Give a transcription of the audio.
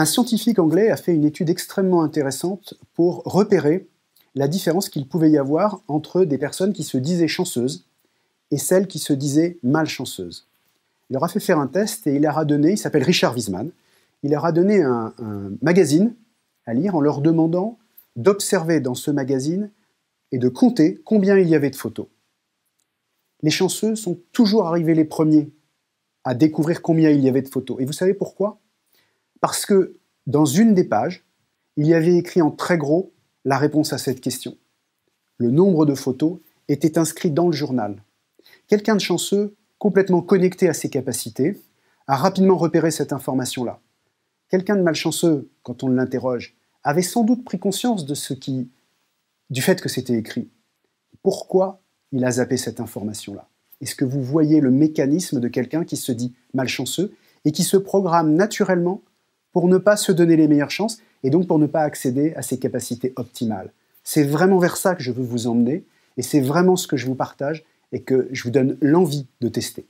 Un scientifique anglais a fait une étude extrêmement intéressante pour repérer la différence qu'il pouvait y avoir entre des personnes qui se disaient chanceuses et celles qui se disaient malchanceuses. Il leur a fait faire un test et il leur a donné, il s'appelle Richard Wiseman, il leur a donné un, magazine à lire en leur demandant d'observer dans ce magazine et de compter combien il y avait de photos. Les chanceux sont toujours arrivés les premiers à découvrir combien il y avait de photos. Et vous savez pourquoi parce que dans une des pages, il y avait écrit en très gros la réponse à cette question. Le nombre de photos était inscrit dans le journal. Quelqu'un de chanceux, complètement connecté à ses capacités, a rapidement repéré cette information-là. Quelqu'un de malchanceux, quand on l'interroge, avait sans doute pris conscience de ce qui, du fait que c'était écrit. Pourquoi il a zappé cette information-là Est-ce que vous voyez le mécanisme de quelqu'un qui se dit malchanceux et qui se programme naturellement pour ne pas se donner les meilleures chances et donc pour ne pas accéder à ses capacités optimales. C'est vraiment vers ça que je veux vous emmener et c'est vraiment ce que je vous partage et que je vous donne l'envie de tester.